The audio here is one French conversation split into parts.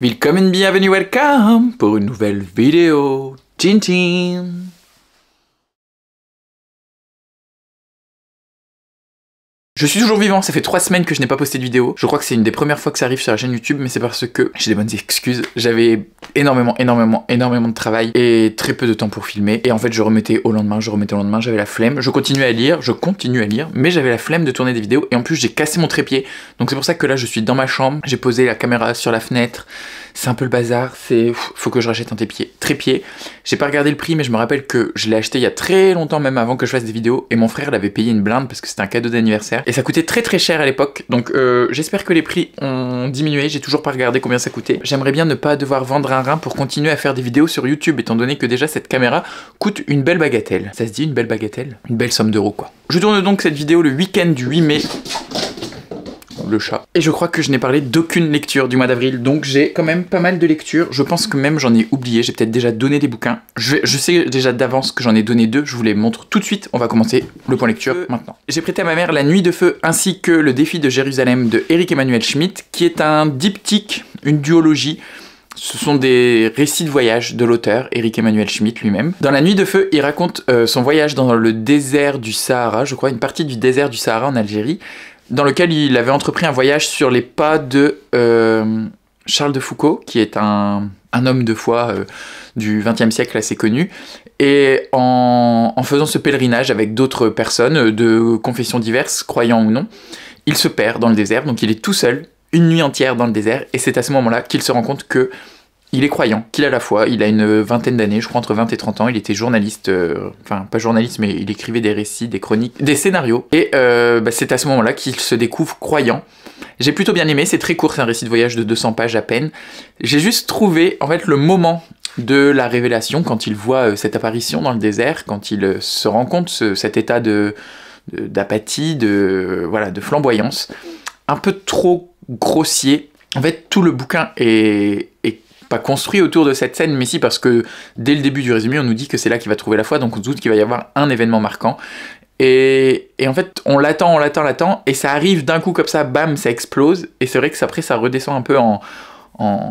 Welcome and bienvenue, welcome pour une nouvelle vidéo. Tintin Je suis toujours vivant, ça fait trois semaines que je n'ai pas posté de vidéo. Je crois que c'est une des premières fois que ça arrive sur la chaîne YouTube, mais c'est parce que j'ai des bonnes excuses. J'avais énormément, énormément, énormément de travail et très peu de temps pour filmer. Et en fait, je remettais au lendemain, je remettais au lendemain, j'avais la flemme. Je continuais à lire, je continue à lire, mais j'avais la flemme de tourner des vidéos. Et en plus, j'ai cassé mon trépied. Donc c'est pour ça que là, je suis dans ma chambre. J'ai posé la caméra sur la fenêtre. C'est un peu le bazar. C'est faut que je rachète un trépied. Trépied. J'ai pas regardé le prix, mais je me rappelle que je l'ai acheté il y a très longtemps, même avant que je fasse des vidéos. Et mon frère l'avait payé une blinde parce que c'était un cadeau d'anniversaire. Et ça coûtait très très cher à l'époque. Donc euh, j'espère que les prix ont diminué. J'ai toujours pas regardé combien ça coûtait. J'aimerais bien ne pas devoir vendre un rein pour continuer à faire des vidéos sur YouTube, étant donné que déjà cette caméra coûte une belle bagatelle. Ça se dit une belle bagatelle Une belle somme d'euros quoi. Je tourne donc cette vidéo le week-end du 8 mai chat. Et je crois que je n'ai parlé d'aucune lecture du mois d'avril, donc j'ai quand même pas mal de lectures. Je pense que même j'en ai oublié, j'ai peut-être déjà donné des bouquins. Je, sais déjà d'avance que j'en ai donné deux, je vous les montre tout de suite. On va commencer le point lecture euh, maintenant. J'ai prêté à ma mère La Nuit de Feu ainsi que Le Défi de Jérusalem de Eric Emmanuel Schmitt, qui est un diptyque, une duologie ce sont des récits de voyage de l'auteur, Eric Emmanuel Schmitt lui-même. Dans La Nuit de Feu, il raconte euh, son voyage dans le désert du Sahara, je crois, une partie du désert du Sahara en Algérie, dans lequel il avait entrepris un voyage sur les pas de euh, Charles de Foucault, qui est un, homme de foi euh, du XXe siècle assez connu. Et en, en faisant ce pèlerinage avec d'autres personnes euh, de confessions diverses, croyants ou non, il se perd dans le désert, donc il est tout seul, une nuit entière dans le désert, et c'est à ce moment-là qu'il se rend compte que il est croyant, qu'il a la foi, il a une vingtaine d'années, je crois entre 20 et 30 ans, il était journaliste, euh, enfin pas journaliste mais il écrivait des récits, des chroniques, des scénarios, et euh, bah, c'est à ce moment-là qu'il se découvre croyant. J'ai plutôt bien aimé, c'est très court, c'est un récit de voyage de 200 pages à peine. J'ai juste trouvé en fait le moment de la révélation quand il voit euh, cette apparition dans le désert, quand il se rend compte cet état de d'apathie, de, voilà, de flamboyance, un peu trop grossier. En fait, tout le bouquin est pas construit autour de cette scène, mais si parce que dès le début du résumé, on nous dit que c'est là qu'il va trouver la foi, donc on se doute qu'il va y avoir un événement marquant. Et, et en fait, on l'attend, on l'attend, on l'attend, et ça arrive d'un coup comme ça, bam, ça explose, et c'est vrai que après, ça redescend un peu en,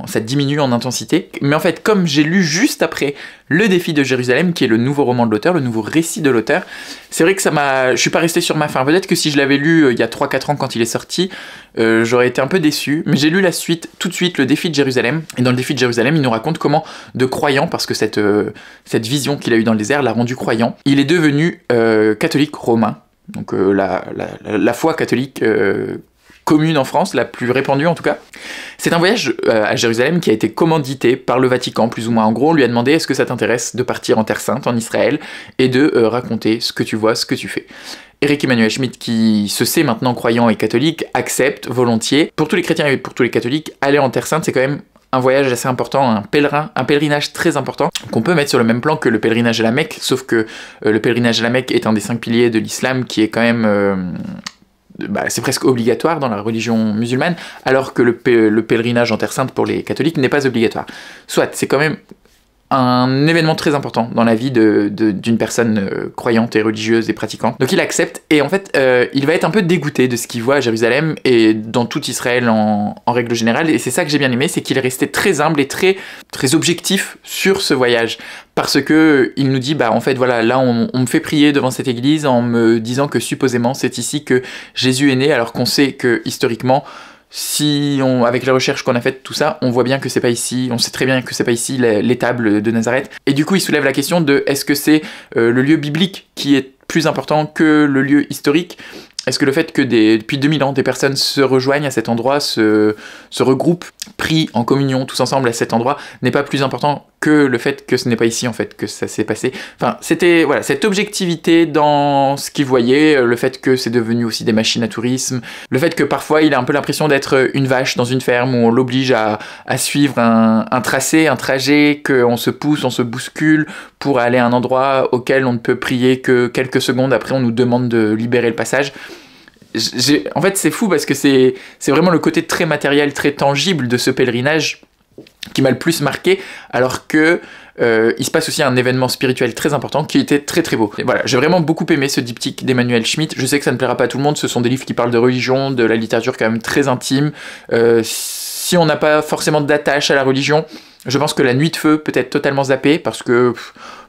ça diminue en intensité. Mais en fait, comme j'ai lu juste après Le défi de Jérusalem, qui est le nouveau roman de l'auteur, le nouveau récit de l'auteur, c'est vrai que ça m'a. Je suis pas resté sur ma fin. Peut-être que si je l'avais lu euh, il y a 3-4 ans quand il est sorti, euh, j'aurais été un peu déçu. Mais j'ai lu la suite, tout de suite, Le défi de Jérusalem. Et dans Le défi de Jérusalem, il nous raconte comment, de croyant, parce que cette, euh, cette vision qu'il a eue dans le désert l'a rendu croyant, il est devenu catholique romain. Donc la, la foi catholique commune en France, la plus répandue en tout cas. C'est un voyage euh, à Jérusalem qui a été commandité par le Vatican, plus ou moins en gros. On lui a demandé est-ce que ça t'intéresse de partir en Terre Sainte, en Israël, et de euh, raconter ce que tu vois, ce que tu fais. Eric Emmanuel Schmitt, qui se sait maintenant croyant et catholique, accepte volontiers. Pour tous les chrétiens et pour tous les catholiques, aller en Terre Sainte, c'est quand même un voyage assez important, un pèlerin, un pèlerinage très important qu'on peut mettre sur le même plan que le pèlerinage à la Mecque, sauf que euh, le pèlerinage à la Mecque est un des cinq piliers de l'islam qui est quand même bah, c'est presque obligatoire dans la religion musulmane, alors que le, le pèlerinage en Terre Sainte pour les catholiques n'est pas obligatoire. Soit, c'est quand même un événement très important dans la vie d'une de, personne euh, croyante et religieuse et pratiquante. Donc il accepte et en fait euh, il va être un peu dégoûté de ce qu'il voit à Jérusalem et dans tout Israël en, règle générale et c'est ça que j'ai bien aimé, c'est qu'il est resté très humble et très, très objectif sur ce voyage parce que il nous dit bah en fait voilà là on, me fait prier devant cette église en me disant que supposément c'est ici que Jésus est né alors qu'on sait que historiquement si on, avec les recherches qu'on a faites, tout ça, on voit bien que c'est pas ici, on sait très bien que c'est pas ici les tables de Nazareth. Et du coup, il soulève la question de est-ce que c'est euh, le lieu biblique qui est plus important que le lieu historique Est-ce que le fait que depuis 2000 ans, des personnes se rejoignent à cet endroit, se, se regroupent, prient en communion tous ensemble à cet endroit, n'est pas plus important que le fait que ce n'est pas ici en fait que ça s'est passé. Enfin, c'était voilà cette objectivité dans ce qu'il voyait, euh, le fait que c'est devenu aussi des machines à tourisme, le fait que parfois il a un peu l'impression d'être euh, une vache dans une ferme où on l'oblige à, suivre un, un, tracé, un trajet, qu'on se pousse, on se bouscule pour aller à un endroit auquel on ne peut prier que quelques secondes après on nous demande de libérer le passage. En fait, c'est fou parce que c'est vraiment le côté très matériel, très tangible de ce pèlerinage qui m'a le plus marqué, alors que euh, il se passe aussi un événement spirituel très important qui était très très beau. Et voilà, j'ai vraiment beaucoup aimé ce diptyque d'Emmanuel Schmitt. Je sais que ça ne plaira pas à tout le monde, ce sont des livres qui parlent de religion, de la littérature quand même très intime. Euh, si on n'a pas forcément d'attache à la religion, je pense que La Nuit de Feu peut être totalement zappée parce que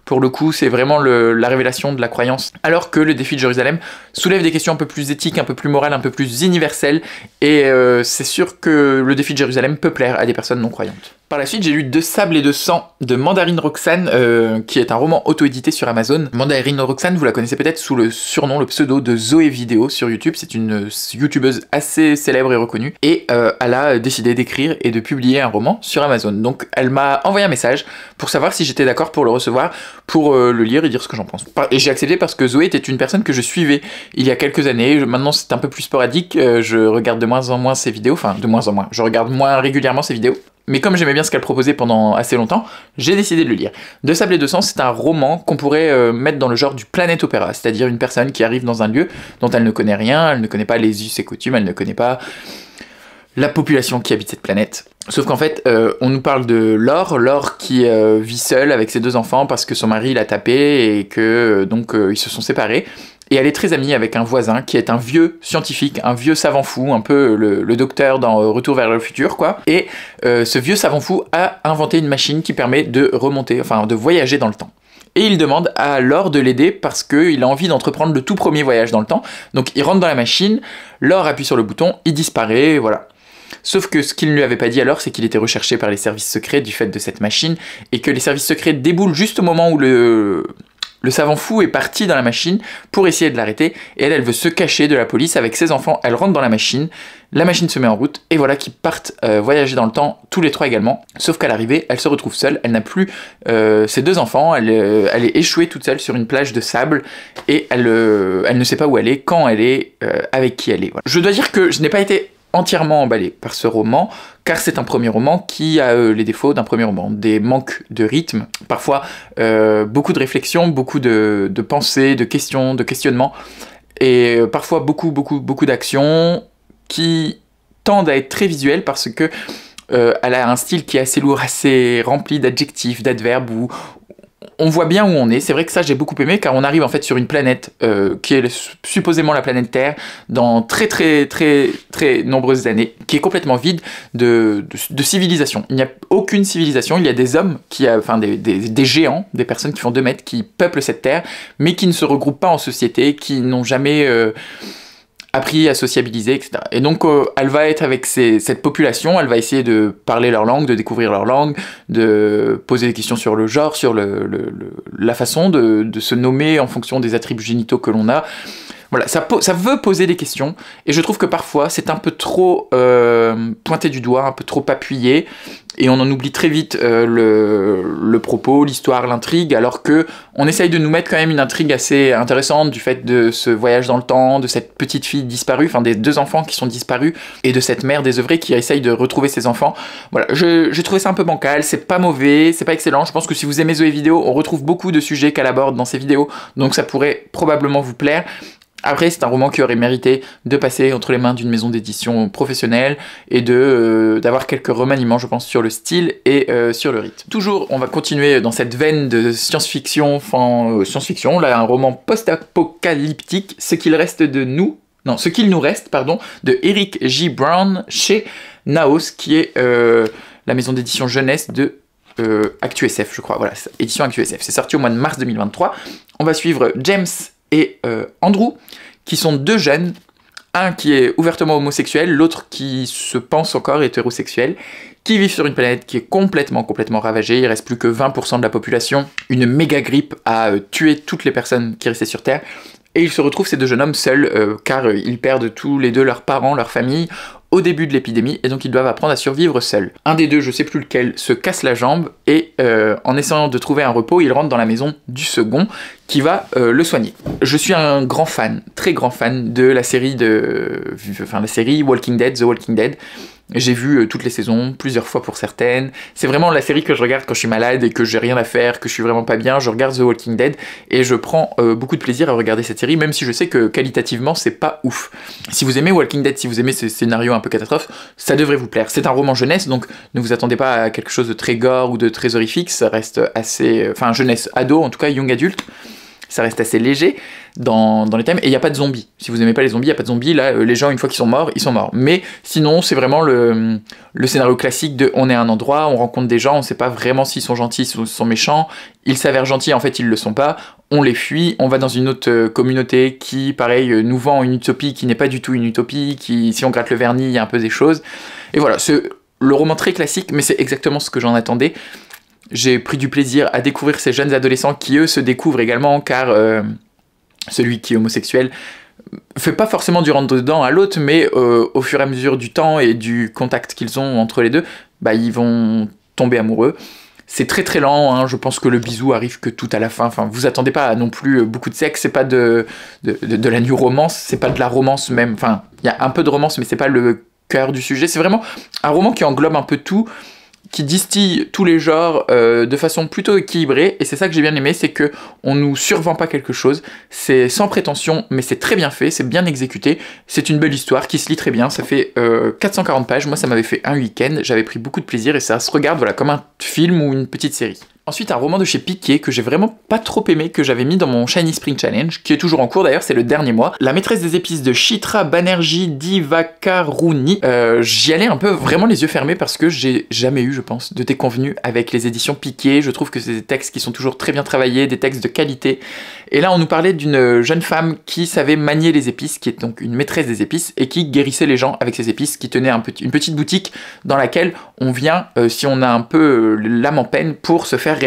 pour le coup, c'est vraiment la révélation de la croyance. Alors que le défi de Jérusalem soulève des questions un peu plus éthiques, un peu plus morales, un peu plus universelles. Et euh, c'est sûr que le défi de Jérusalem peut plaire à des personnes non croyantes. Par la suite, j'ai lu De Sable et de Sang de Mandarine Roxane, euh, qui est un roman auto-édité sur Amazon. Mandarine Roxane, vous la connaissez peut-être sous le surnom, le pseudo de Zoé Vidéo sur YouTube. C'est une euh, youtubeuse assez célèbre et reconnue. Et euh, elle a décidé d'écrire et de publier un roman sur Amazon. Donc elle m'a envoyé un message pour savoir si j'étais d'accord pour le recevoir, pour le lire et dire ce que j'en pense. Et j'ai accepté parce que Zoé était une personne que je suivais il y a quelques années. Maintenant, c'est un peu plus sporadique. je regarde de moins en moins ses vidéos. Enfin, de moins en moins. Je regarde moins régulièrement ses vidéos mais comme j'aimais bien ce qu'elle proposait pendant assez longtemps, j'ai décidé de le lire. De Sable et de Sang, c'est un roman qu'on pourrait euh, mettre dans le genre du planète opéra, c'est-à-dire une personne qui arrive dans un lieu dont elle ne connaît rien, elle ne connaît pas les us et coutumes, elle ne connaît pas la population qui habite cette planète. Sauf qu'en fait, euh, on nous parle de Laure, Laure qui euh, vit seule avec ses deux enfants parce que son mari l'a tapé et que donc ils se sont séparés et elle est très amie avec un voisin qui est un vieux scientifique, un vieux savant fou, un peu le, docteur dans euh, Retour vers le futur, quoi. Et euh, ce vieux savant fou a inventé une machine qui permet de remonter, enfin de voyager dans le temps. Et il demande à Laure de l'aider parce qu'il a envie d'entreprendre le tout premier voyage dans le temps. Donc il rentre dans la machine, Laure appuie sur le bouton, il disparaît, voilà. Sauf que ce qu'il ne lui avait pas dit alors, c'est qu'il était recherché par les services secrets du fait de cette machine, et que les services secrets déboulent juste au moment où le, le savant fou est parti dans la machine pour essayer de l'arrêter et elle, elle veut se cacher de la police avec ses enfants. Elle rentre dans la machine, la machine se met en route et voilà qu'ils partent euh, voyager dans le temps, tous les trois également. Sauf qu'à l'arrivée, elle se retrouve seule, elle n'a plus euh, ses deux enfants, euh, elle, est échouée toute seule sur une plage de sable et elle, elle ne sait pas où elle est, quand elle est, avec qui elle est. Je dois dire que je n'ai pas été entièrement emballé par ce roman, car c'est un premier roman qui a euh, les défauts d'un premier roman, des manques de rythme, parfois euh, beaucoup de réflexion, beaucoup de, pensées, de questions, de questionnements, et euh, parfois beaucoup, beaucoup, beaucoup d'actions qui tendent à être très visuelles parce que elle a un style qui est assez lourd, assez rempli d'adjectifs, d'adverbes, ou on voit bien où on est. C'est vrai que ça, j'ai beaucoup aimé, car on arrive en fait sur une planète euh, qui est supposément la planète Terre dans très très très très nombreuses années, qui est complètement vide de, de, civilisation. Il n'y a aucune civilisation. Il y a des hommes qui, enfin des, des, géants, des personnes qui font 2 mètres, qui peuplent cette Terre, mais qui ne se regroupent pas en société, qui n'ont jamais euh, appris à sociabiliser, etc. Et donc euh, elle va être avec cette population, elle va essayer de parler leur langue, de découvrir leur langue, de poser des questions sur le genre, sur la façon de, se nommer en fonction des attributs génitaux que l'on a. Voilà, ça, ça, veut poser des questions, et je trouve que parfois c'est un peu trop euh, pointé du doigt, un peu trop appuyé, et on en oublie très vite euh, le, propos, l'histoire, l'intrigue, alors que on essaye de nous mettre quand même une intrigue assez intéressante du fait de ce voyage dans le temps, de cette petite fille disparue, enfin des deux enfants qui sont disparus, et de cette mère désœuvrée qui essaye de retrouver ses enfants. Voilà, j'ai trouvé ça un peu bancal, c'est pas mauvais, c'est pas excellent, je pense que si vous aimez Zoé Vidéo, on retrouve beaucoup de sujets qu'elle aborde dans ses vidéos, donc ça pourrait probablement vous plaire. Après, c'est un roman qui aurait mérité de passer entre les mains d'une maison d'édition professionnelle et de euh, d'avoir quelques remaniements, je pense, sur le style et euh, sur le rythme. Toujours, on va continuer dans cette veine de science-fiction, enfin euh, science-fiction, là un roman post-apocalyptique, ce qu'il reste de nous, non, ce qu'il nous reste, pardon, de Eric J. Brown chez Naos, qui est la maison d'édition jeunesse de ActuSF, je crois. Voilà, édition ActuSF. C'est sorti au mois de mars 2023. On va suivre James et euh, Andrew, qui sont deux jeunes, un qui est ouvertement homosexuel, l'autre qui se pense encore hétérosexuel, qui vivent sur une planète qui est complètement, complètement ravagée. Il reste plus que 20% de la population. Une méga grippe a euh, tué toutes les personnes qui restaient sur Terre. Et ils se retrouvent, ces deux jeunes hommes, seuls, euh, car ils perdent tous les deux leurs parents, leur famille, au début de l'épidémie et donc ils doivent apprendre à survivre seuls. Un des deux, je sais plus lequel, se casse la jambe et euh, en essayant de trouver un repos, il rentre dans la maison du second qui va euh, le soigner. Je suis un grand fan, très grand fan de la série de, enfin la série Walking Dead, The Walking Dead. J'ai vu euh, toutes les saisons, plusieurs fois pour certaines. C'est vraiment la série que je regarde quand je suis malade et que j'ai rien à faire, que je suis vraiment pas bien. Je regarde The Walking Dead et je prends euh, beaucoup de plaisir à regarder cette série, même si je sais que qualitativement c'est pas ouf. Si vous aimez Walking Dead, si vous aimez ces scénarios un peu catastrophes, ça devrait vous plaire. C'est un roman jeunesse, donc ne vous attendez pas à quelque chose de très gore ou de très horrifique. Ça reste assez, euh, enfin jeunesse, ado en tout cas, young adulte ça reste assez léger dans, les thèmes. Et il n'y a pas de zombies. Si vous n'aimez pas les zombies, il n'y a pas de zombies. Là, euh, les gens, une fois qu'ils sont morts, ils sont morts. Mais sinon, c'est vraiment le, scénario classique de on est à un endroit, on rencontre des gens, on ne sait pas vraiment s'ils sont gentils, ou s'ils sont méchants. Ils s'avèrent gentils, en fait, ils ne le sont pas. On les fuit, on va dans une autre euh, communauté qui, pareil, euh, nous vend une utopie qui n'est pas du tout une utopie, qui, si on gratte le vernis, il y a un peu des choses. Et voilà, c'est le roman très classique, mais c'est exactement ce que j'en attendais. J'ai pris du plaisir à découvrir ces jeunes adolescents qui, eux, se découvrent également, car euh, celui qui est homosexuel fait pas forcément du rentre-dedans à l'autre, mais euh, au fur et à mesure du temps et du contact qu'ils ont entre les deux, bah, ils vont tomber amoureux. C'est très très lent, hein. je pense que le bisou arrive que tout à la fin. Enfin, vous attendez pas non plus euh, beaucoup de sexe, c'est pas de, de, de, la new romance, c'est pas de la romance même. Enfin, il y a un peu de romance, mais c'est pas le cœur du sujet. C'est vraiment un roman qui englobe un peu tout qui distille tous les genres euh, de façon plutôt équilibrée et c'est ça que j'ai bien aimé c'est que on nous survend pas quelque chose c'est sans prétention mais c'est très bien fait c'est bien exécuté c'est une belle histoire qui se lit très bien ça fait 440 euh, pages moi ça m'avait fait un week-end j'avais pris beaucoup de plaisir et ça se regarde voilà comme un film ou une petite série Ensuite, un roman de chez Piquet que j'ai vraiment pas trop aimé, que j'avais mis dans mon Shiny Spring Challenge, qui est toujours en cours d'ailleurs, c'est le dernier mois. La maîtresse des épices de Chitra Banerjee Divakaruni. Euh, j'y allais un peu vraiment les yeux fermés parce que j'ai jamais eu, je pense, de déconvenu avec les éditions Piquet. Je trouve que c'est des textes qui sont toujours très bien travaillés, des textes de qualité. Et là, on nous parlait d'une jeune femme qui savait manier les épices, qui est donc une maîtresse des épices, et qui guérissait les gens avec ses épices, qui tenait un petit, une petite boutique dans laquelle on vient, euh, si on a un peu euh, l'âme en peine, pour se faire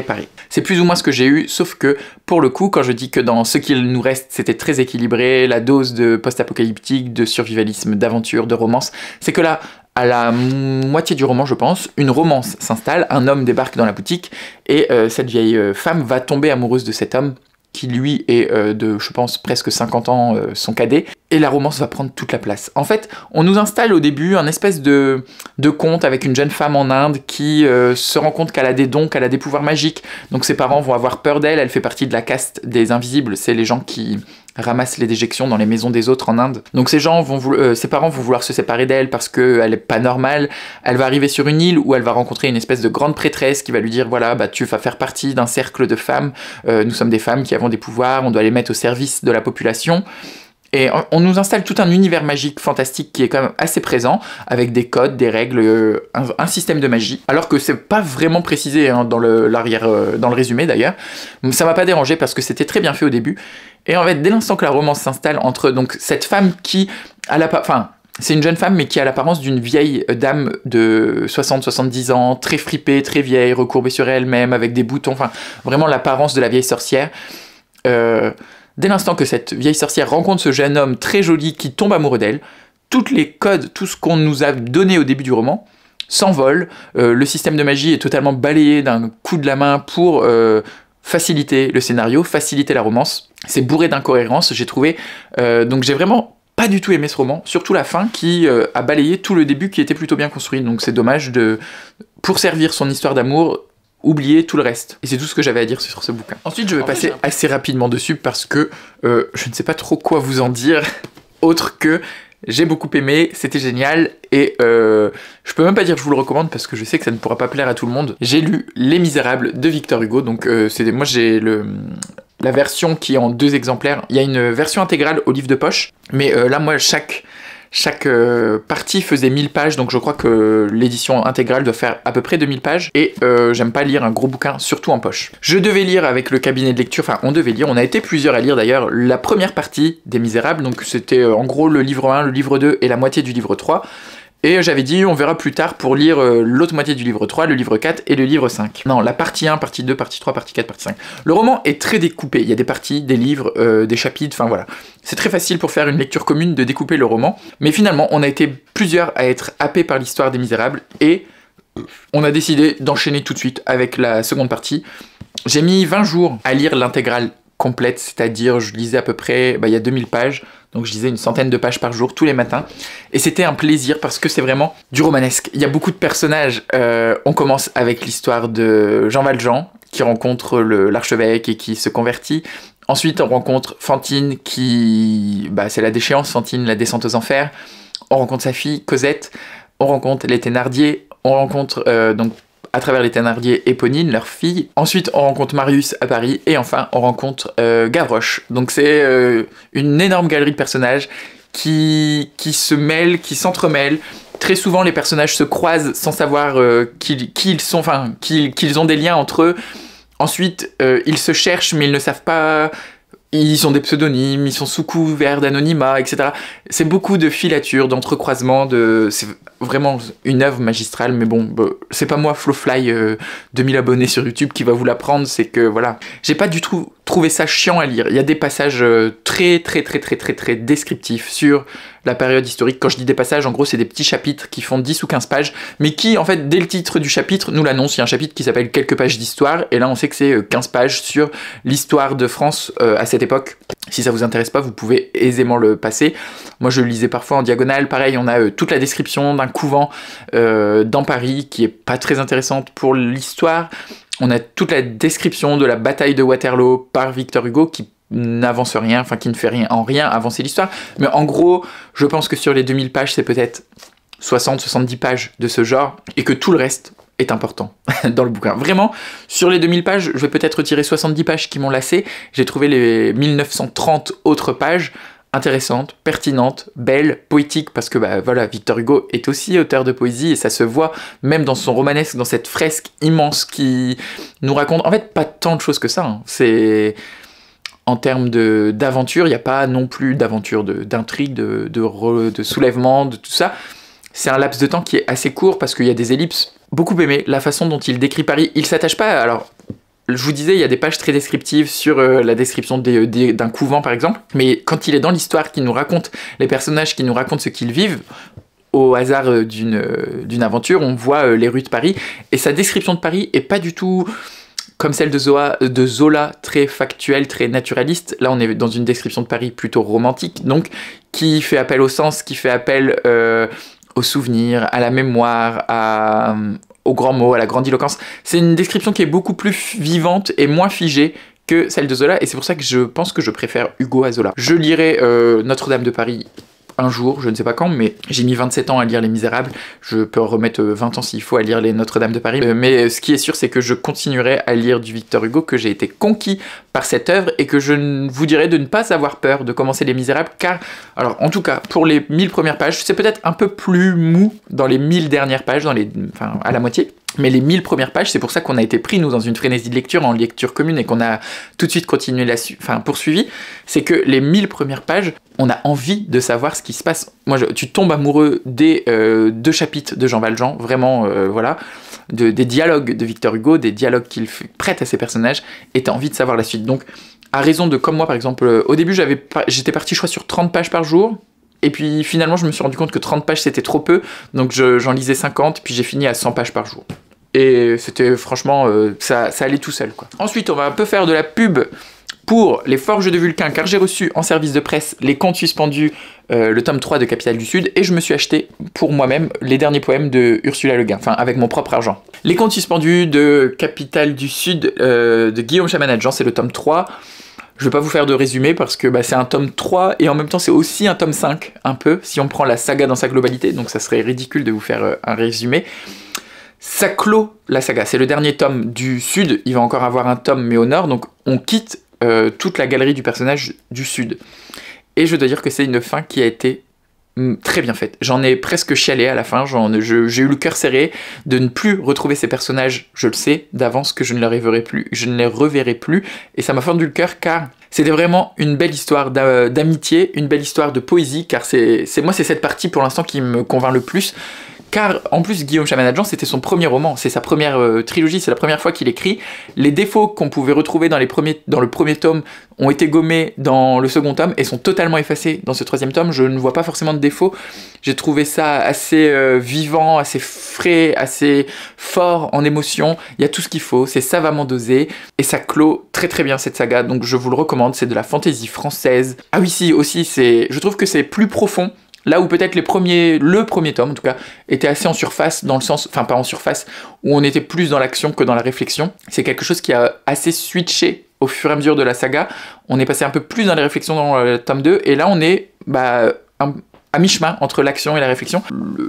c'est plus ou moins ce que j'ai eu, sauf que pour le coup, quand je dis que dans ce qu'il nous reste, c'était très équilibré, la dose de post-apocalyptique, de survivalisme, d'aventure, de romance, c'est que là, à la moitié du roman, je pense, une romance s'installe, un homme débarque dans la boutique et euh, cette vieille euh, femme va tomber amoureuse de cet homme qui lui est euh, de, je pense, presque 50 ans, sont euh, son cadet, et la romance va prendre toute la place. En fait, on nous installe au début un espèce de, de conte avec une jeune femme en Inde qui euh, se rend compte qu'elle a des dons, qu'elle a des pouvoirs magiques, donc ses parents vont avoir peur d'elle, elle fait partie de la caste des invisibles, c'est les gens qui, ramasse les déjections dans les maisons des autres en Inde. Donc ces gens vont ses euh, parents vont vouloir se séparer d'elle parce qu'elle est pas normale. Elle va arriver sur une île où elle va rencontrer une espèce de grande prêtresse qui va lui dire voilà bah tu vas faire partie d'un cercle de femmes. Euh, nous sommes des femmes qui avons des pouvoirs, on doit les mettre au service de la population. Et on nous installe tout un univers magique fantastique qui est quand même assez présent, avec des codes, des règles, euh, un, système de magie. Alors que c'est pas vraiment précisé hein, dans, le, dans le résumé d'ailleurs. Ça m'a pas dérangé parce que c'était très bien fait au début. Et en fait, dès l'instant que la romance s'installe entre donc cette femme qui, a la, enfin, c'est une jeune femme, mais qui a l'apparence d'une vieille dame de 60-70 ans, très fripée, très vieille, recourbée sur elle-même, avec des boutons, enfin, vraiment l'apparence de la vieille sorcière. Euh, dès l'instant que cette vieille sorcière rencontre ce jeune homme très joli qui tombe amoureux d'elle, toutes les codes, tout ce qu'on nous a donné au début du roman, s'envole. Euh, le système de magie est totalement balayé d'un coup de la main pour euh, faciliter le scénario, faciliter la romance. C'est bourré d'incohérences, j'ai trouvé. Euh, donc j'ai vraiment pas du tout aimé ce roman, surtout la fin qui euh, a balayé tout le début qui était plutôt bien construit. Donc c'est dommage de, pour servir son histoire d'amour, oublier tout le reste. Et c'est tout ce que j'avais à dire sur ce bouquin. Ensuite, je vais passer assez rapidement dessus parce que euh, je ne sais pas trop quoi vous en dire autre que j'ai beaucoup aimé, c'était génial et euh, je peux même pas dire que je vous le recommande parce que je sais que ça ne pourra pas plaire à tout le monde. J'ai lu Les Misérables de Victor Hugo, donc euh, c'est moi j'ai le la version qui est en deux exemplaires. Il y a une version intégrale au livre de poche, mais euh, là moi chaque chaque euh, partie faisait 1000 pages, donc je crois que l'édition intégrale doit faire à peu près 2000 pages. Et euh, j'aime pas lire un gros bouquin, surtout en poche. Je devais lire avec le cabinet de lecture, enfin on devait lire, on a été plusieurs à lire d'ailleurs, la première partie des Misérables. Donc c'était euh, en gros le livre 1, le livre 2 et la moitié du livre 3. Et euh, j'avais dit, on verra plus tard pour lire euh, l'autre moitié du livre 3, le livre 4 et le livre 5. Non, la partie 1, partie 2, partie 3, partie 4, partie 5. Le roman est très découpé, il y a des parties, des livres, euh, des chapitres, enfin voilà. C'est très facile pour faire une lecture commune de découper le roman, mais finalement, on a été plusieurs à être happés par l'histoire des Misérables et on a décidé d'enchaîner tout de suite avec la seconde partie. J'ai mis 20 jours à lire l'intégrale complète, c'est-à-dire je lisais à peu près, bah, il y a 2000 pages, donc je lisais une centaine de pages par jour tous les matins. Et c'était un plaisir parce que c'est vraiment du romanesque. Il y a beaucoup de personnages. Euh, on commence avec l'histoire de Jean Valjean qui rencontre l'archevêque et qui se convertit. Ensuite, on rencontre Fantine qui... Bah, c'est la déchéance, Fantine, la descente aux enfers. On rencontre sa fille, Cosette. On rencontre les Thénardier. On rencontre euh, donc à travers les Thénardier Éponine, leur fille. Ensuite, on rencontre Marius à Paris et enfin, on rencontre euh, Gavroche. Donc c'est euh, une énorme galerie de personnages qui, qui se mêlent, qui s'entremêlent. Très souvent, les personnages se croisent sans savoir euh, qui qu'ils sont, enfin, qu'ils ont des liens entre eux. Ensuite, ils se cherchent, mais ils ne savent pas ils ont des pseudonymes, ils sont sous couvert d'anonymat, etc. C'est beaucoup de filatures, d'entrecroisements, de vraiment une œuvre magistrale, mais bon, bah, c'est pas moi, Flowfly, 2000 euh, abonnés sur YouTube, qui va vous l'apprendre, c'est que voilà. J'ai pas du tout trouvé ça chiant à lire. Il y a des passages euh, très, très, très, très, très, très descriptifs sur la période historique. Quand je dis des passages, en gros, c'est des petits chapitres qui font 10 ou 15 pages, mais qui, en fait, dès le titre du chapitre, nous l'annonce. Il y a un chapitre qui s'appelle Quelques pages d'histoire, et là, on sait que c'est 15 euh, pages sur l'histoire de France à cette époque. Si ça vous intéresse pas, vous pouvez aisément le passer. Moi, je le lisais parfois en diagonale. Pareil, on a toute la description d'un couvent euh, dans Paris qui est pas très intéressante pour l'histoire. On a toute la description de la bataille de Waterloo par Victor Hugo qui n'avance rien, enfin qui ne fait rien en rien avancer l'histoire. Mais en gros, je pense que sur les 2000 pages, c'est peut-être 60-70 pages de ce genre et que tout le reste est important dans le bouquin. Vraiment, sur les 2000 pages, je vais peut-être retirer 70 pages qui m'ont lassé. J'ai trouvé les 1930 autres pages intéressante, pertinente, belle, poétique, parce que bah, voilà, Victor Hugo est aussi auteur de poésie et ça se voit même dans son romanesque, dans cette fresque immense qui nous raconte en fait pas tant de choses que ça. Hein. C'est en termes d'aventure, il n'y a pas non plus d'aventure, d'intrigue, de, de, de, soulèvement, de tout ça. C'est un laps de temps qui est assez court parce qu'il y a des ellipses. Beaucoup aimé la façon dont il décrit Paris. Il s'attache pas, alors je vous disais, il y a des pages très descriptives sur euh, la description euh, d'un couvent par exemple, mais quand il est dans l'histoire, qui nous raconte les personnages, qui nous racontent ce qu'ils vivent, au hasard euh, d'une aventure, on voit les rues de Paris, et sa description de Paris est pas du tout comme celle de, de Zola, très factuelle, très naturaliste. Là, on est dans une description de Paris plutôt romantique, donc qui fait appel au sens, qui fait appel au souvenir, à la mémoire, à, au grand mot, à la grandiloquence. C'est une description qui est beaucoup plus vivante et moins figée que celle de Zola, et c'est pour ça que je pense que je préfère Hugo à Zola. Je lirai euh, Notre-Dame de Paris un jour, je ne sais pas quand, mais j'ai mis 27 ans à lire Les Misérables, je peux remettre 20 ans s'il faut à lire Les Notre-Dame de Paris, euh, mais euh, ce qui est sûr c'est que je continuerai à lire du Victor Hugo, que j'ai été conquis par cette œuvre et que je vous dirai de ne pas avoir peur de commencer Les Misérables, car, alors en tout cas, pour les 1000 premières pages, c'est peut-être un peu plus mou dans les 1000 dernières pages, dans les, enfin à la moitié, mais les mille premières pages, c'est pour ça qu'on a été pris, nous, dans une frénésie de lecture, en lecture commune, et qu'on a tout de suite continué la enfin, poursuivi. C'est que les 1000 premières pages, on a envie de savoir ce qui se passe. Moi, tu tombes amoureux des euh, deux chapitres de Jean Valjean, vraiment, euh, voilà, des dialogues de Victor Hugo, des dialogues qu'il prête à ses personnages, et t'as envie de savoir la suite. Donc, à raison de, comme moi, par exemple, euh, au début, j'étais parti, je crois, sur 30 pages par jour, et puis finalement, je me suis rendu compte que 30 pages c'était trop peu, donc j'en lisais 50, puis j'ai fini à 100 pages par jour. Et c'était franchement, euh, ça, allait tout seul quoi. Ensuite, on va un peu faire de la pub pour les Forges de Vulcain, car j'ai reçu en service de presse les comptes suspendus, euh, le tome 3 de Capital du Sud, et je me suis acheté pour moi-même les derniers poèmes de Ursula Le Guin, enfin avec mon propre argent. Les comptes suspendus de Capital du Sud euh, de Guillaume Chamanadjan, c'est le tome 3. Je ne vais pas vous faire de résumé parce que bah, c'est un tome 3 et en même temps c'est aussi un tome 5, un peu, si on prend la saga dans sa globalité, donc ça serait ridicule de vous faire euh, un résumé. Ça clôt la saga, c'est le dernier tome du sud, il va encore avoir un tome mais au nord, donc on quitte euh, toute la galerie du personnage du sud. Et je dois dire que c'est une fin qui a été Mm, très bien faite. J'en ai presque chialé à la fin, j'ai eu le cœur serré de ne plus retrouver ces personnages, je le sais d'avance que je ne les reverrai plus, je ne les reverrai plus, et ça m'a fendu le cœur car c'était vraiment une belle histoire d'amitié, une belle histoire de poésie, car c'est moi c'est cette partie pour l'instant qui me convainc le plus car en plus Guillaume Chamanadjan c'était son premier roman, c'est sa première euh, trilogie, c'est la première fois qu'il écrit. Les défauts qu'on pouvait retrouver dans, les premiers, dans le premier tome ont été gommés dans le second tome et sont totalement effacés dans ce troisième tome. Je ne vois pas forcément de défauts. J'ai trouvé ça assez euh, vivant, assez frais, assez fort en émotion. Il y a tout ce qu'il faut, c'est savamment dosé et ça clôt très très bien cette saga. Donc je vous le recommande, c'est de la fantaisie française. Ah oui si aussi, c'est, je trouve que c'est plus profond Là où peut-être les premiers, le premier tome en tout cas, était assez en surface, dans le sens, enfin pas en surface, où on était plus dans l'action que dans la réflexion. C'est quelque chose qui a assez switché au fur et à mesure de la saga. On est passé un peu plus dans les réflexions dans euh, le tome 2, et là on est bah, à mi-chemin entre l'action et la réflexion.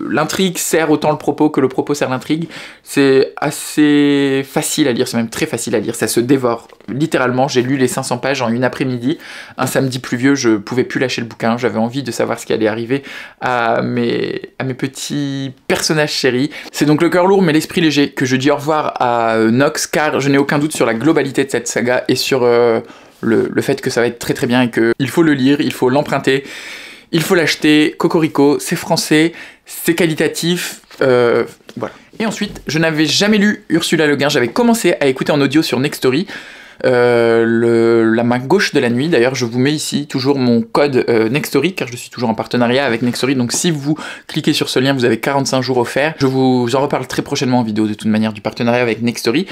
L'intrigue sert autant le propos que le propos sert l'intrigue. C'est assez facile à lire, c'est même très facile à lire, ça se dévore. Littéralement, j'ai lu les 500 pages en une après-midi. Un samedi pluvieux, je pouvais plus lâcher le bouquin, j'avais envie de savoir ce qui allait arriver à mes, à mes petits personnages chéris. C'est donc le cœur lourd mais l'esprit léger que je dis au revoir à euh, Nox car je n'ai aucun doute sur la globalité de cette saga et sur euh, le, le fait que ça va être très très bien et qu'il faut le lire, il faut l'emprunter. Il faut l'acheter, Cocorico, c'est français, c'est qualitatif, euh, voilà. Et ensuite, je n'avais jamais lu Ursula Le Guin, j'avais commencé à écouter en audio sur Nextory. Euh, la main gauche de la nuit. D'ailleurs, je vous mets ici toujours mon code euh, Nextory, car je suis toujours en partenariat avec Nextory. Donc si vous cliquez sur ce lien, vous avez 45 jours offerts. Je vous en reparle très prochainement en vidéo, de toute manière, du partenariat avec Nextory.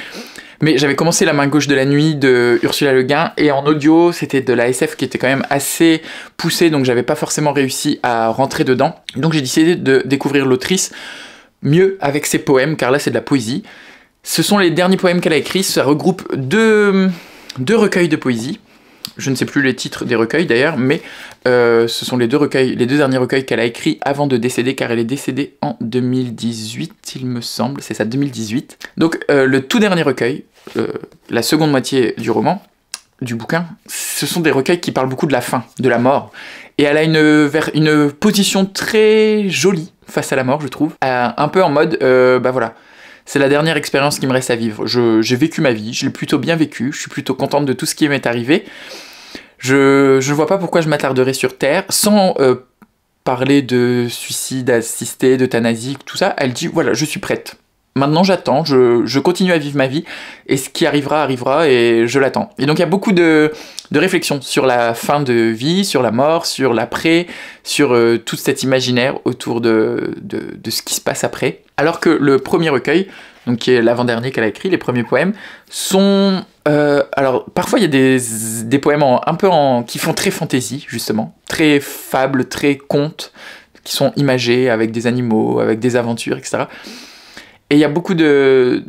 Mais j'avais commencé La main gauche de la nuit de Ursula Le Guin et en audio c'était de la SF qui était quand même assez poussée donc j'avais pas forcément réussi à rentrer dedans. Donc j'ai décidé de découvrir l'autrice mieux avec ses poèmes car là c'est de la poésie ce sont les derniers poèmes qu'elle a écrits, ça regroupe deux, deux recueils de poésie. Je ne sais plus les titres des recueils d'ailleurs, mais euh, ce sont les deux, recueils, les deux derniers recueils qu'elle a écrits avant de décéder, car elle est décédée en 2018, il me semble, c'est ça, 2018. Donc euh, le tout dernier recueil, euh, la seconde moitié du roman, du bouquin, ce sont des recueils qui parlent beaucoup de la fin, de la mort. Et elle a une, une position très jolie face à la mort, je trouve. un peu en mode, bah voilà, c'est la dernière expérience qui me reste à vivre. J'ai vécu ma vie, je l'ai plutôt bien vécu, je suis plutôt contente de tout ce qui m'est arrivé. Je ne vois pas pourquoi je m'attarderais sur Terre sans euh, parler de suicide assisté, d'euthanasie, tout ça. Elle dit voilà, je suis prête. Maintenant j'attends, je, continue à vivre ma vie, et ce qui arrivera, arrivera, et je l'attends. Et donc il y a beaucoup de, réflexions sur la fin de vie, sur la mort, sur l'après, sur euh, tout cet imaginaire autour de, ce qui se passe après. Alors que le premier recueil, donc qui est l'avant-dernier qu'elle a écrit, les premiers poèmes, sont... Euh, alors parfois il y a des, poèmes un peu en, qui font très fantaisie, justement, très fables, très contes, qui sont imagés avec des animaux, avec des aventures, etc. Et il y a beaucoup de,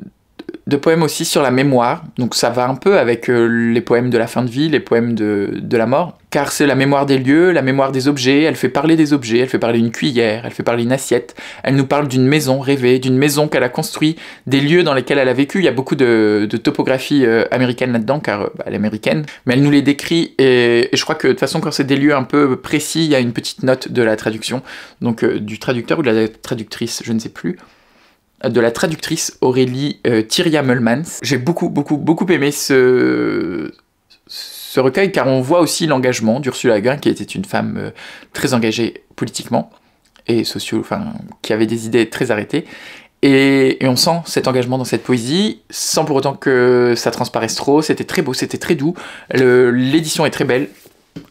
de poèmes aussi sur la mémoire, donc ça va un peu avec euh, les poèmes de la fin de vie, les poèmes de, la mort, car c'est la mémoire des lieux, la mémoire des objets, elle fait parler des objets, elle fait parler une cuillère, elle fait parler une assiette, elle nous parle d'une maison rêvée, d'une maison qu'elle a construite, des lieux dans lesquels elle a vécu, il y a beaucoup de, de topographie euh, américaine là-dedans, car euh, bah, elle est américaine, mais elle nous les décrit, et, je crois que de toute façon quand c'est des lieux un peu précis, il y a une petite note de la traduction, donc du traducteur ou de la traductrice, je ne sais plus de la traductrice Aurélie euh, Thiria J'ai beaucoup, beaucoup, beaucoup aimé ce, ce recueil car on voit aussi l'engagement d'Ursula Guin qui était une femme euh, très engagée politiquement et sociale, enfin, qui avait des idées très arrêtées. Et, on sent cet engagement dans cette poésie, sans pour autant que ça transparaisse trop. C'était très beau, c'était très doux. L'édition est très belle,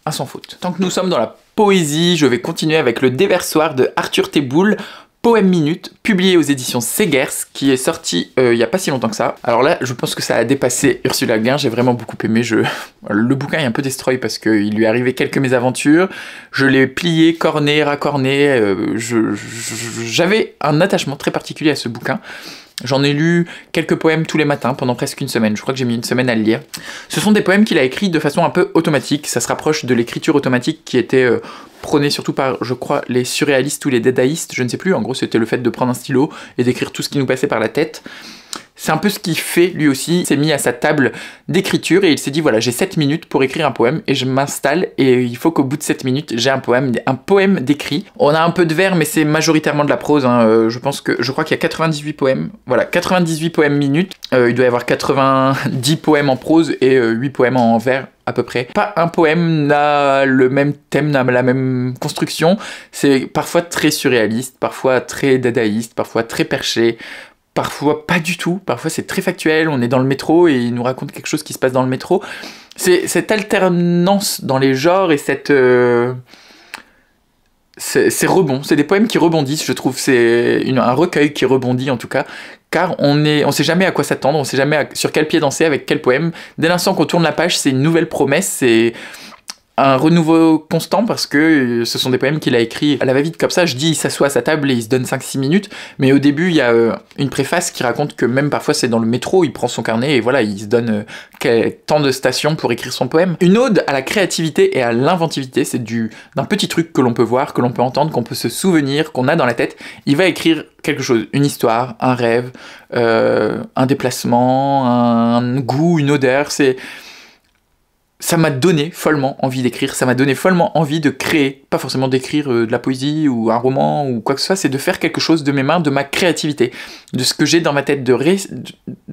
à sans faute. Tant que nous sommes dans la poésie, je vais continuer avec le déversoir de Arthur Théboul Poème Minute, publié aux éditions Segers, qui est sorti euh, il n'y a pas si longtemps que ça. Alors là, je pense que ça a dépassé Ursula Guin, j'ai vraiment beaucoup aimé. Je... Le bouquin est un peu destroy parce qu'il lui arrivait arrivé quelques mésaventures. Je l'ai plié, corné, racorné. Euh, j'avais un attachement très particulier à ce bouquin. J'en ai lu quelques poèmes tous les matins pendant presque une semaine. Je crois que j'ai mis une semaine à le lire. Ce sont des poèmes qu'il a écrits de façon un peu automatique. Ça se rapproche de l'écriture automatique qui était euh, prônée surtout par, je crois, les surréalistes ou les dédaïstes, je ne sais plus. En gros, c'était le fait de prendre un stylo et d'écrire tout ce qui nous passait par la tête. C'est un peu ce qu'il fait lui aussi. Il s'est mis à sa table d'écriture et il s'est dit voilà, j'ai 7 minutes pour écrire un poème et je m'installe et il faut qu'au bout de 7 minutes, j'ai un poème, un poème décrit. On a un peu de vers, mais c'est majoritairement de la prose. Hein. Euh, je pense que je crois qu'il y a 98 poèmes. Voilà, 98 poèmes minutes. Euh, il doit y avoir 90 poèmes en prose et 8 euh, poèmes en vers à peu près. Pas un poème n'a le même thème, n'a la même construction. C'est parfois très surréaliste, parfois très dadaïste, parfois très perché, parfois pas du tout, parfois c'est très factuel, on est dans le métro et il nous raconte quelque chose qui se passe dans le métro. C'est cette alternance dans les genres et cette... Euh, c'est rebond, c'est des poèmes qui rebondissent, je trouve, c'est un recueil qui rebondit en tout cas, car on est, on sait jamais à quoi s'attendre, on sait jamais sur quel pied danser avec quel poème. Dès l'instant qu'on tourne la page, c'est une nouvelle promesse, c'est un renouveau constant parce que euh, ce sont des poèmes qu'il a écrits à la va-vite comme ça. Je dis, il s'assoit à sa table et il se donne 5-6 minutes, mais au début, il y a euh, une préface qui raconte que même parfois c'est dans le métro, il prend son carnet et voilà, il se donne euh, tant de stations pour écrire son poème. Une ode à la créativité et à l'inventivité, c'est du d'un petit truc que l'on peut voir, que l'on peut entendre, qu'on peut se souvenir, qu'on a dans la tête. Il va écrire quelque chose, une histoire, un rêve, un déplacement, un goût, une odeur, c'est ça m'a donné follement envie d'écrire, ça m'a donné follement envie de créer, pas forcément d'écrire euh, de la poésie ou un roman ou quoi que ce soit, c'est de faire quelque chose de mes mains, de ma créativité, de ce que j'ai dans ma tête, de,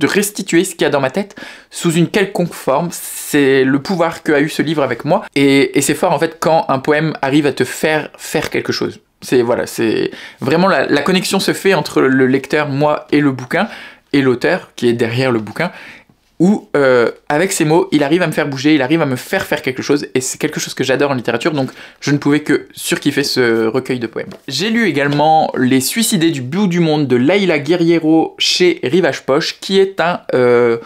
restituer ce qu'il y a dans ma tête sous une quelconque forme. C'est le pouvoir que a eu ce livre avec moi. Et, c'est fort en fait quand un poème arrive à te faire faire quelque chose. C'est voilà, c'est vraiment la connexion se fait entre le lecteur, moi et le bouquin et l'auteur qui est derrière le bouquin où euh, avec ces mots, il arrive à me faire bouger, il arrive à me faire faire quelque chose, et c'est quelque chose que j'adore en littérature, donc je ne pouvais que surkiffer ce recueil de poèmes. J'ai lu également Les Suicidés du bout du monde de Laila Guerriero chez Rivage Poche, qui est un... Euh,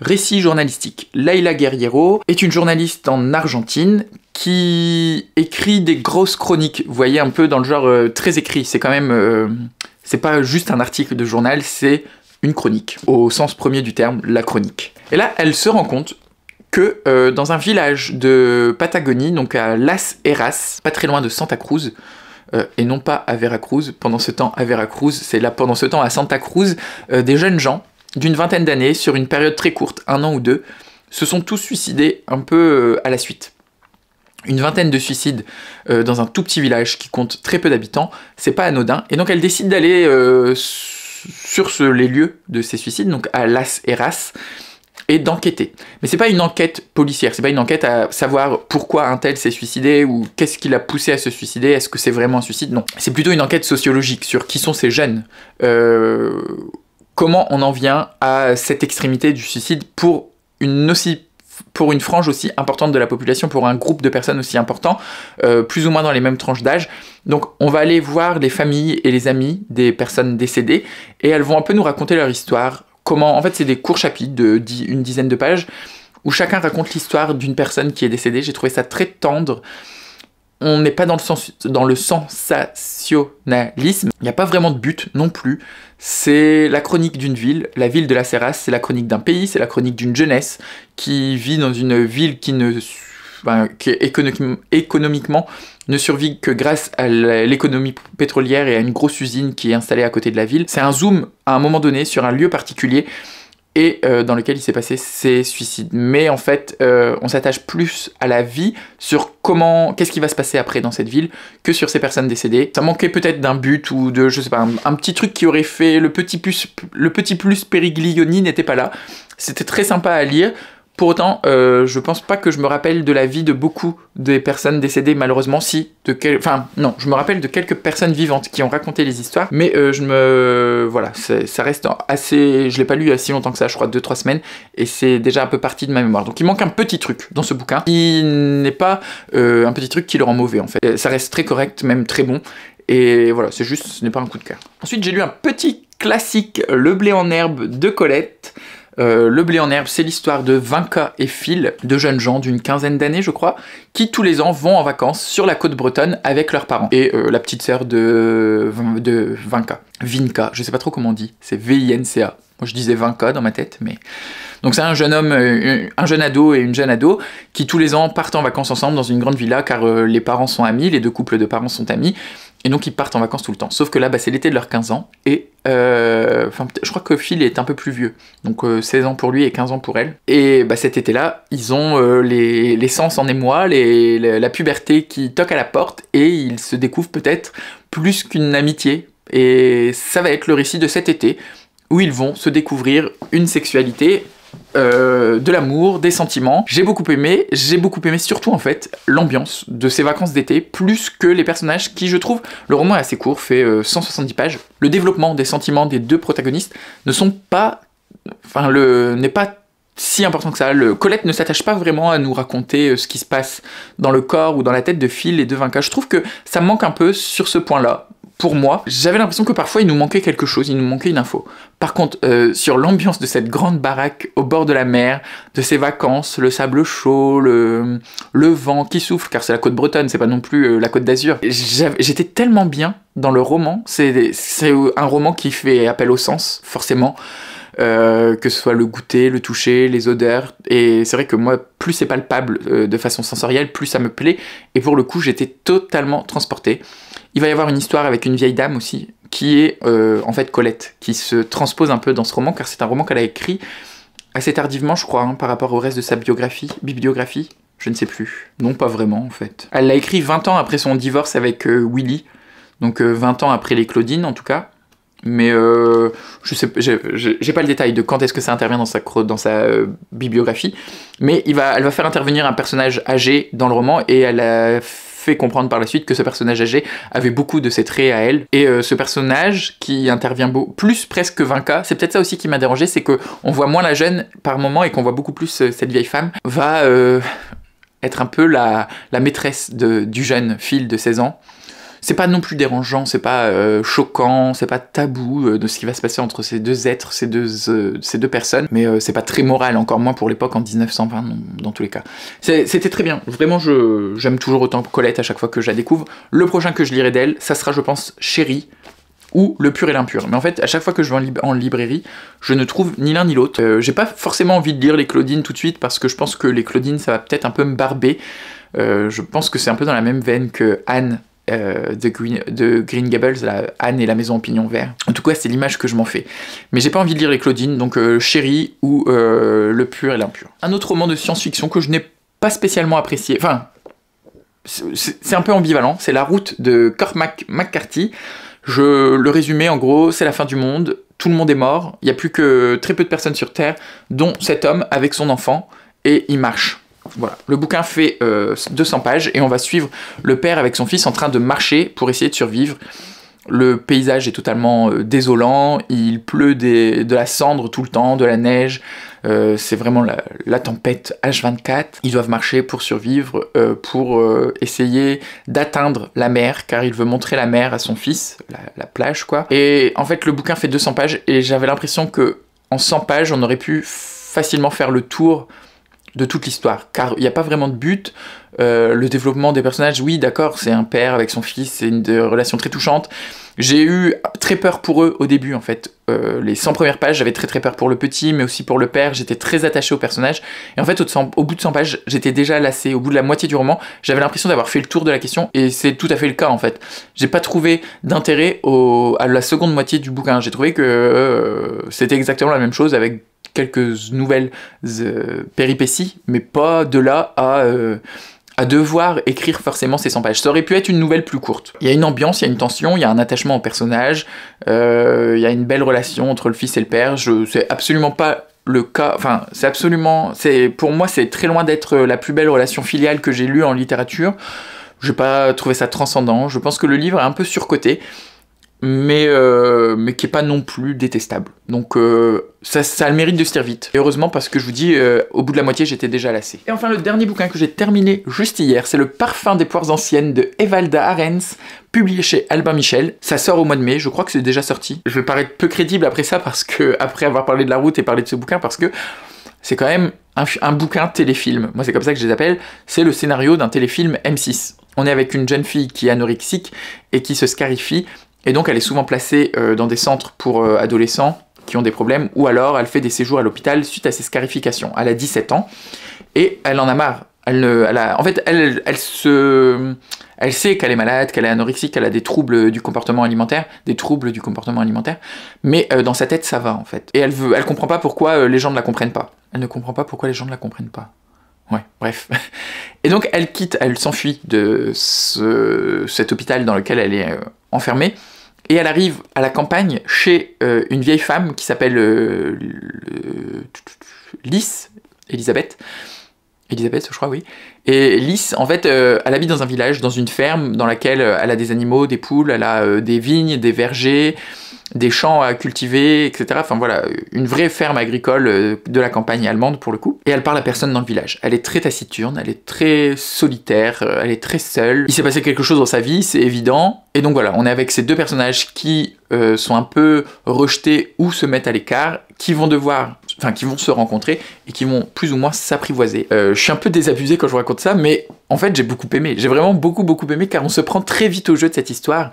récit journalistique. Laila Guerriero est une journaliste en Argentine qui écrit des grosses chroniques, vous voyez, un peu dans le genre euh, très écrit. C'est quand même... c'est pas juste un article de journal, c'est une chronique, au sens premier du terme, la chronique. Et là, elle se rend compte que euh, dans un village de Patagonie, donc à Las Heras, pas très loin de Santa Cruz, euh, et non pas à Veracruz, pendant ce temps à Veracruz, c'est là pendant ce temps à Santa Cruz, euh, des jeunes gens d'une vingtaine d'années, sur une période très courte, un an ou deux, se sont tous suicidés un peu à la suite. Une vingtaine de suicides dans un tout petit village qui compte très peu d'habitants, c'est pas anodin, et donc elle décide d'aller sur les lieux de ces suicides, donc à Las Heras, et d'enquêter. Mais c'est pas une enquête policière, c'est pas une enquête à savoir pourquoi un tel s'est suicidé ou qu'est-ce qui l'a poussé à se suicider, est-ce que c'est vraiment un suicide Non, c'est plutôt une enquête sociologique sur qui sont ces jeunes. Euh, comment on en vient à cette extrémité du suicide pour une aussi pour une frange aussi importante de la population, pour un groupe de personnes aussi important, euh, plus ou moins dans les mêmes tranches d'âge. Donc on va aller voir les familles et les amis des personnes décédées, et elles vont un peu nous raconter leur histoire, comment. En fait, c'est des courts chapitres de une dizaine de pages où chacun raconte l'histoire d'une personne qui est décédée. J'ai trouvé ça très tendre. On n'est pas dans le, sens, dans le sensationnalisme. Il n'y a pas vraiment de but non plus. C'est la chronique d'une ville. La ville de la Serrasse, c'est la chronique d'un pays, c'est la chronique d'une jeunesse qui vit dans une ville qui ne. qui est économiquement ne survit que grâce à l'économie pétrolière et à une grosse usine qui est installée à côté de la ville. C'est un zoom à un moment donné sur un lieu particulier et euh, dans lequel il s'est passé ces suicides. Mais en fait, euh, on s'attache plus à la vie sur comment, qu'est-ce qui va se passer après dans cette ville que sur ces personnes décédées. Ça manquait peut-être d'un but ou de, je sais pas, un, petit truc qui aurait fait le petit plus, le petit plus Périglioni n'était pas là. C'était très sympa à lire. Pour autant, euh, je pense pas que je me rappelle de la vie de beaucoup des personnes décédées, malheureusement, si. De quel... Enfin, non, je me rappelle de quelques personnes vivantes qui ont raconté les histoires, mais euh, je me. Voilà, ça reste assez. Je l'ai pas lu si longtemps que ça, je crois 2-3 semaines, et c'est déjà un peu parti de ma mémoire. Donc il manque un petit truc dans ce bouquin Il n'est pas euh, un petit truc qui le rend mauvais en fait. Ça reste très correct, même très bon, et voilà, c'est juste, ce n'est pas un coup de cœur. Ensuite, j'ai lu un petit classique, Le blé en herbe de Colette. Euh, le blé en herbe, c'est l'histoire de Vinca et Phil, deux jeunes gens d'une quinzaine d'années, je crois, qui tous les ans vont en vacances sur la côte bretonne avec leurs parents. Et euh, la petite sœur de, Vinca, Vinca, je sais pas trop comment on dit, c'est V-I-N-C-A. Moi, je disais Vinca dans ma tête, mais... Donc c'est un jeune homme, euh, un jeune ado et une jeune ado qui tous les ans partent en vacances ensemble dans une grande villa car les parents sont amis, les deux couples de parents sont amis, et donc ils partent en vacances tout le temps. Sauf que là, bah, c'est l'été de leurs 15 ans. Et euh, je crois que Phil est un peu plus vieux. Donc 16 euh, ans pour lui et 15 ans pour elle. Et bah, cet été-là, ils ont euh, les, sens en émoi, la puberté qui toque à la porte. Et ils se découvrent peut-être plus qu'une amitié. Et ça va être le récit de cet été où ils vont se découvrir une sexualité euh, de l'amour, des sentiments. J'ai beaucoup aimé, j'ai beaucoup aimé surtout en fait l'ambiance de ces vacances d'été, plus que les personnages qui je trouve, le roman est assez court, fait 170 euh, pages. Le développement des sentiments des deux protagonistes ne sont pas, enfin le n'est pas si important que ça. Le Colette ne s'attache pas vraiment à nous raconter euh, ce qui se passe dans le corps ou dans la tête de Phil et de Vinca. Je trouve que ça manque un peu sur ce point-là pour moi, j'avais l'impression que parfois il nous manquait quelque chose, il nous manquait une info. Par contre, euh, sur l'ambiance de cette grande baraque au bord de la mer, de ces vacances, le sable chaud, le, vent qui souffle, car c'est la côte bretonne, c'est pas non plus euh, la côte d'Azur, j'étais tellement bien dans le roman. C'est un roman qui fait appel au sens, forcément. Euh, que ce soit le goûter, le toucher, les odeurs. Et c'est vrai que moi, plus c'est palpable de façon sensorielle, plus ça me plaît. Et pour le coup, j'étais totalement transporté. Il va y avoir une histoire avec une vieille dame aussi, qui est euh, en fait Colette, qui se transpose un peu dans ce roman, car c'est un roman qu'elle a écrit assez tardivement, je crois, hein, par rapport au reste de sa biographie, bibliographie, je ne sais plus. Non, pas vraiment, en fait. Elle l'a écrit 20 ans après son divorce avec euh, Willy, donc 20 euh, ans après les Claudines, en tout cas. Mais je sais, j'ai pas le détail de quand est-ce que ça intervient dans sa, dans sa bibliographie. Mais il va, elle va faire intervenir un personnage âgé dans le roman et elle a fait comprendre par la suite que ce personnage âgé avait beaucoup de ses traits à elle. Et euh, ce personnage qui intervient plus presque 20K, c'est peut-être ça aussi qui m'a dérangé, c'est que on voit moins la jeune par moment et qu'on voit beaucoup plus euh, cette vieille femme, va euh, être un peu la, maîtresse du jeune fil de 16 ans c'est pas non plus dérangeant, c'est pas euh, choquant, c'est pas tabou euh, de ce qui va se passer entre ces deux êtres, ces deux, euh, ces deux personnes, mais c'est pas très moral, encore moins pour l'époque en 1920 dans tous les cas. C'était très bien, vraiment j'aime toujours autant Colette à chaque fois que je la découvre. Le prochain que je lirai d'elle, ça sera je pense Chérie, ou le pur et l'impur. Mais en fait, à chaque fois que je vais en, librairie, je ne trouve ni l'un ni l'autre. J'ai pas forcément envie de lire les Claudines tout de suite parce que je pense que les Claudines, ça va peut-être un peu me barber. je pense que c'est un peu dans la même veine que Anne euh, de, Green, Green, Gables, Anne et la maison en pignon vert. En tout cas, c'est l'image que je m'en fais. Mais j'ai pas envie de lire les Claudine, donc euh, Chérie ou euh, Le pur et l'impur. Un autre roman de science-fiction que je n'ai pas spécialement apprécié, enfin, c'est un peu ambivalent, c'est La route de Cormac McCarthy. Je le résumais en gros, c'est la fin du monde, tout le monde est mort, il n'y a plus que très peu de personnes sur Terre, dont cet homme avec son enfant, et il marche. Voilà, le bouquin fait 200 euh, pages et on va suivre le père avec son fils en train de marcher pour essayer de survivre. Le paysage est totalement euh, désolant, il pleut de la cendre tout le temps, de la neige, euh, c'est vraiment la, tempête H24. Ils doivent marcher pour survivre, pour essayer d'atteindre la mer, car il veut montrer la mer à son fils, la, plage quoi. Et en fait le bouquin fait 200 pages et j'avais l'impression que en 100 pages on aurait pu facilement faire le tour de toute l'histoire, car il n'y a pas vraiment de but. Euh, le développement des personnages, oui, d'accord, c'est un père avec son fils, c'est une relation très touchante. J'ai eu très peur pour eux au début, en fait. Euh, les 100 premières pages, j'avais très très peur pour le petit, mais aussi pour le père. J'étais très attaché au personnage. Et en fait, au, bout de 100 pages, j'étais déjà lassé. Au bout de la moitié du roman, j'avais l'impression d'avoir fait le tour de la question, et c'est tout à fait le cas, en fait. J'ai pas trouvé d'intérêt à la seconde moitié du bouquin. J'ai trouvé que euh, c'était exactement la même chose avec quelques nouvelles euh, péripéties, mais pas de là à, euh, devoir écrire forcément ces 100 pages. Ça aurait pu être une nouvelle plus courte. Il y a une ambiance, il y a une tension, il y a un attachement au personnage, euh, il y a une belle relation entre le fils et le père. Je sais absolument pas le cas, enfin, c'est absolument, c'est pour moi, c'est très loin d'être la plus belle relation filiale que j'ai lue en littérature. Je n'ai pas trouvé ça transcendant. Je pense que le livre est un peu surcoté. Euh, mais, qui est pas non plus détestable. Donc euh, ça, a le mérite de se dire vite. Et heureusement parce que je vous dis, euh, au bout de la moitié, j'étais déjà lassé. Et enfin, le dernier bouquin que j'ai terminé juste hier, c'est Le parfum des poires anciennes de Evalda Arens, publié chez Albin Michel. Ça sort au mois de mai, je crois que c'est déjà sorti. Je vais paraître peu crédible après ça, parce que après avoir parlé de la route et parlé de ce bouquin, parce que c'est quand même un, un bouquin téléfilm. Moi, c'est comme ça que je les appelle. C'est le scénario d'un téléfilm M6. On est avec une jeune fille qui est anorexique et qui se scarifie et donc elle est souvent placée euh, dans des centres pour euh, adolescents qui ont des problèmes, ou alors elle fait des séjours à l'hôpital suite à ses scarifications. Elle a 17 ans, et elle en a marre. Elle, en fait, elle, se, elle sait qu'elle est malade, qu'elle est anorexique, qu'elle a des troubles du comportement alimentaire, des troubles du comportement alimentaire, mais euh, dans sa tête, ça va, en fait. Et elle veut, elle comprend pas pourquoi les gens ne la comprennent pas. Elle ne comprend pas pourquoi les gens ne la comprennent pas. Ouais, bref. Et donc elle quitte, elle s'enfuit de cet hôpital dans lequel elle est euh, enfermée, et elle arrive à la campagne chez euh, une vieille femme qui s'appelle euh, Lys, Elisabeth. Elisabeth, je crois, oui. Et Lys, en fait, elle habite dans un village, dans une ferme, dans laquelle elle a des animaux, des poules, elle a des vignes, des vergers, des champs à cultiver, etc. Enfin voilà, une vraie ferme agricole euh, de la campagne allemande pour le coup. Et elle parle à personne dans le village. Elle est très taciturne, elle est très solitaire, euh, elle est très seule. Il s'est passé quelque chose dans sa vie, c'est évident. Et donc voilà, on est avec ces deux personnages qui euh, sont un peu rejetés ou se mettent à l'écart, qui vont devoir, enfin qui vont se rencontrer et qui vont plus ou moins s'apprivoiser. je suis un peu désabusé quand je raconte ça, mais en fait j'ai beaucoup aimé. J'ai vraiment beaucoup beaucoup aimé car on se prend très vite au jeu de cette histoire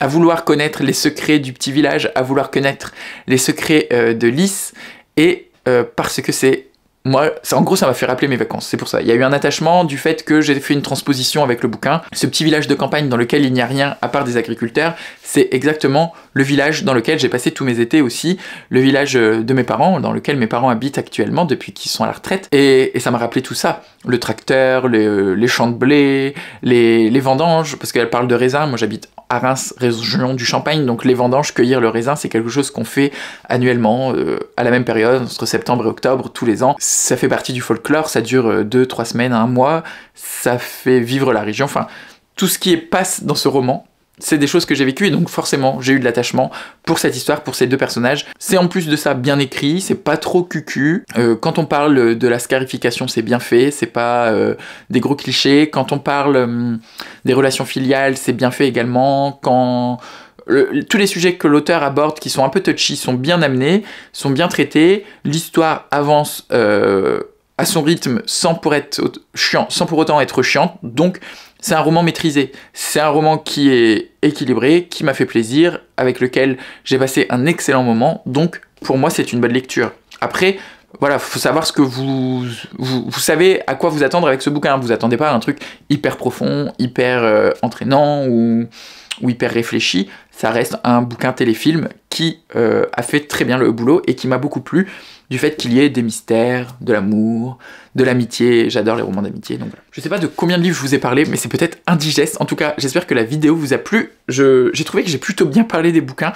à vouloir connaître les secrets du petit village, à vouloir connaître les secrets euh, de Lys, et euh, parce que c'est moi, en gros, ça m'a fait rappeler mes vacances, c'est pour ça. Il y a eu un attachement du fait que j'ai fait une transposition avec le bouquin. Ce petit village de campagne dans lequel il n'y a rien à part des agriculteurs, c'est exactement le village dans lequel j'ai passé tous mes étés aussi, le village euh, de mes parents, dans lequel mes parents habitent actuellement depuis qu'ils sont à la retraite. Et, ça m'a rappelé tout ça. Le tracteur, les champs de blé, les, les vendanges, parce qu'elle parle de raisin, moi j'habite à Reims, région du Champagne. Donc les vendanges, cueillir le raisin, c'est quelque chose qu'on fait annuellement, euh, à la même période, entre septembre et octobre, tous les ans. Ça fait partie du folklore, ça dure 2-3 euh, semaines, un mois, ça fait vivre la région, enfin tout ce qui passe dans ce roman c'est des choses que j'ai vécues et donc forcément j'ai eu de l'attachement pour cette histoire, pour ces deux personnages. C'est en plus de ça bien écrit, c'est pas trop cucu. Euh, quand on parle de la scarification, c'est bien fait, c'est pas euh, des gros clichés. Quand on parle hum, des relations filiales, c'est bien fait également. Quand tous les sujets que l'auteur aborde qui sont un peu touchy sont bien amenés, sont bien traités. L'histoire avance euh, à son rythme sans pour être chiant, sans pour autant être chiante, Donc c'est un roman maîtrisé, c'est un roman qui est équilibré, qui m'a fait plaisir, avec lequel j'ai passé un excellent moment, donc pour moi c'est une bonne lecture. Après, voilà, faut savoir ce que vous, vous, savez à quoi vous attendre avec ce bouquin. Vous attendez pas à un truc hyper profond, hyper euh, entraînant ou, hyper réfléchi. Ça reste un bouquin téléfilm qui euh, a fait très bien le boulot et qui m'a beaucoup plu du fait qu'il y ait des mystères, de l'amour, de l'amitié. J'adore les romans d'amitié. Donc, je sais pas de combien de livres je vous ai parlé, mais c'est peut-être indigeste. En tout cas, j'espère que la vidéo vous a plu. J'ai trouvé que j'ai plutôt bien parlé des bouquins.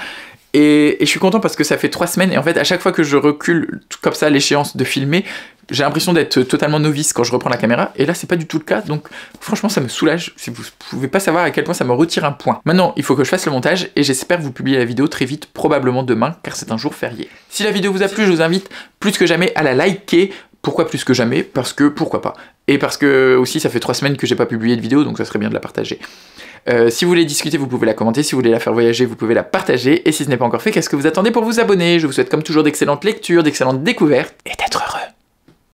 Et, et, je suis content parce que ça fait trois semaines et en fait à chaque fois que je recule comme ça l'échéance de filmer, j'ai l'impression d'être totalement novice quand je reprends la caméra, et là c'est pas du tout le cas, donc franchement ça me soulage, si vous pouvez pas savoir à quel point ça me retire un point. Maintenant, il faut que je fasse le montage, et j'espère vous publier la vidéo très vite, probablement demain, car c'est un jour férié. Si la vidéo vous a plu, je vous invite plus que jamais à la liker, pourquoi plus que jamais Parce que pourquoi pas. Et parce que aussi ça fait trois semaines que j'ai pas publié de vidéo, donc ça serait bien de la partager. Euh, si vous voulez discuter, vous pouvez la commenter. Si vous voulez la faire voyager, vous pouvez la partager. Et si ce n'est pas encore fait, qu'est-ce que vous attendez pour vous abonner Je vous souhaite comme toujours d'excellentes lectures, d'excellentes découvertes et d'être heureux.